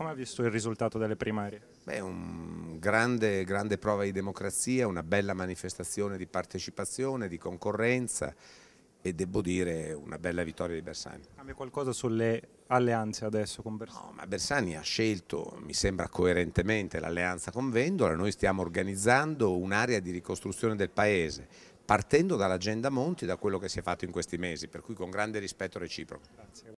Come ha visto il risultato delle primarie? Beh, un grande, grande prova di democrazia, una bella manifestazione di partecipazione, di concorrenza e devo dire una bella vittoria di Bersani. Cambia qualcosa sulle alleanze adesso con Bersani? No, ma Bersani ha scelto, mi sembra coerentemente, l'alleanza con Vendola, noi stiamo organizzando un'area di ricostruzione del Paese, partendo dall'agenda Monti, da quello che si è fatto in questi mesi, per cui con grande rispetto reciproco. Grazie.